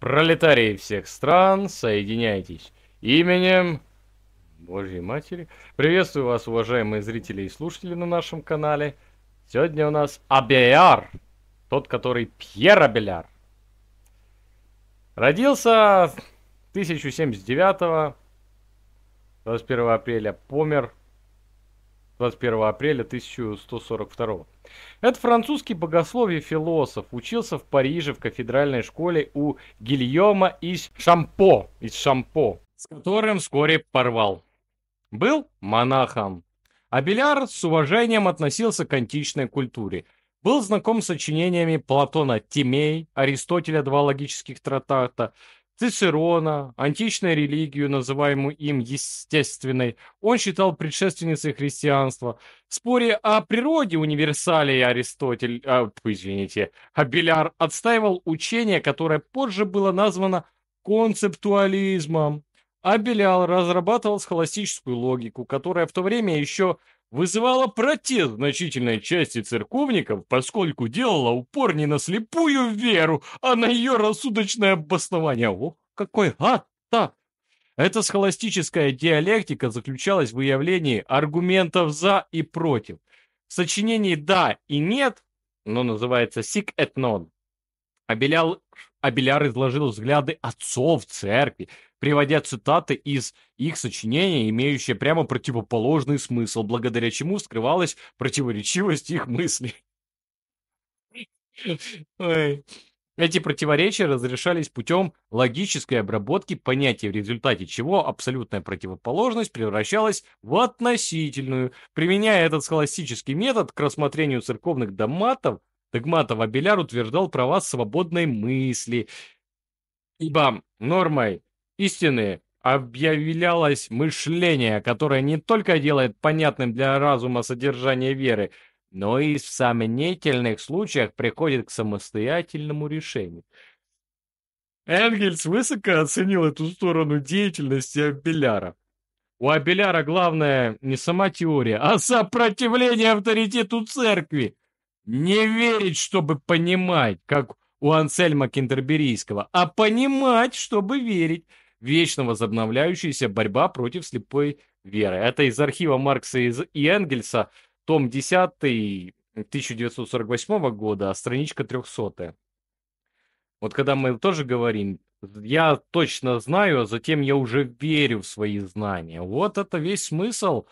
Пролетарии всех стран, соединяйтесь именем Божьей Матери. Приветствую вас, уважаемые зрители и слушатели на нашем канале. Сегодня у нас Абеляр, тот, который Пьер Абеляр. Родился 1079 21 апреля, помер 21 апреля 1142. Это французский богослов и философ учился в Париже в кафедральной школе у Гильома из Шампо, из Шампо, с которым вскоре порвал. Был монахом. Абеляр с уважением относился к античной культуре. Был знаком с сочинениями Платона «Тимей», Аристотеля «Два логических тратата», Цицерона, античную религию, называемую им естественной, он считал предшественницей христианства. В споре о природе универсалии Аристотель, а, извините, Абеляр отстаивал учение, которое позже было названо концептуализмом. Абеляр разрабатывал схоластическую логику, которая в то время еще вызывала протест значительной части церковников, поскольку делала упор не на слепую веру, а на ее рассудочное обоснование. Ох, какой ад-то! Эта схоластическая диалектика заключалась в выявлении аргументов «за» и «против». В сочинении «да» и «нет», но называется "sic et non», обелял Абеляр изложил взгляды отцов церкви, приводя цитаты из их сочинения, имеющие прямо противоположный смысл, благодаря чему скрывалась противоречивость их мыслей. Эти противоречия разрешались путем логической обработки понятий, в результате чего абсолютная противоположность превращалась в относительную. Применяя этот схоластический метод к рассмотрению церковных догматов, Тегматов Абеляр утверждал права свободной мысли, ибо нормой истины объявлялось мышление, которое не только делает понятным для разума содержание веры, но и в сомнительных случаях приходит к самостоятельному решению. Энгельс высоко оценил эту сторону деятельности Абеляра. У Абеляра главное не сама теория, а сопротивление авторитету церкви. Не верить, чтобы понимать, как у Ансельма Кентерберийского, а понимать, чтобы верить. Вечно возобновляющаяся борьба против слепой веры. Это из архива Маркса и Энгельса, том 10 1948 года, страничка 300. Вот когда мы тоже говорим, я точно знаю, а затем я уже верю в свои знания. Вот это весь смысл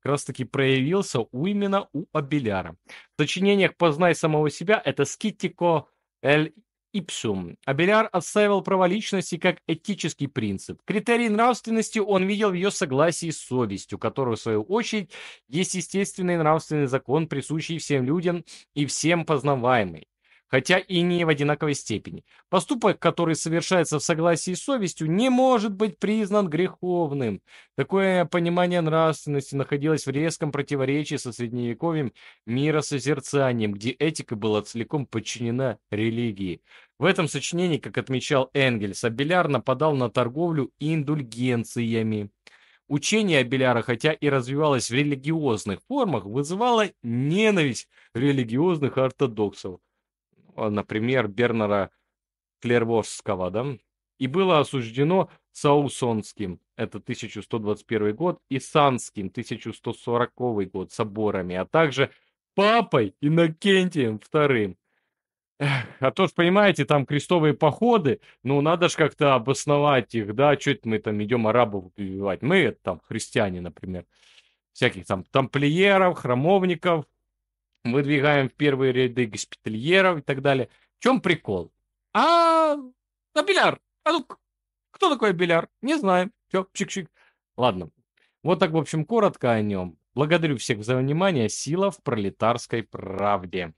как раз-таки проявился у, именно у Абеляра. В сочинениях «Познай самого себя» это «Скиттико эль ипсум». Абеляр отстаивал право личности как этический принцип. Критерий нравственности он видел в ее согласии с совестью, которую в свою очередь, есть естественный нравственный закон, присущий всем людям и всем познаваемый хотя и не в одинаковой степени. Поступок, который совершается в согласии с совестью, не может быть признан греховным. Такое понимание нравственности находилось в резком противоречии со средневековым миросозерцанием, где этика была целиком подчинена религии. В этом сочинении, как отмечал Энгельс, Абеляр нападал на торговлю индульгенциями. Учение Абеляра, хотя и развивалось в религиозных формах, вызывало ненависть религиозных ортодоксов. Э, например, Бернара Клервожского, да, и было осуждено Саусонским, это 1121 год, и Санским, 1140 год, соборами, а также папой Иннокентием II. А то ж, понимаете, там крестовые походы, ну, надо же как-то обосновать их, да, что мы там идем арабов убивать. Мы, там, христиане, например, всяких там тамплиеров, храмовников, выдвигаем в первые ряды госпитальеров и так далее. В чем прикол? А, а Беляр, а ну, кто такой Беляр? Не знаю. Все, пшик-пшик. Ладно. Вот так, в общем, коротко о нем. Благодарю всех за внимание. Сила в пролетарской правде.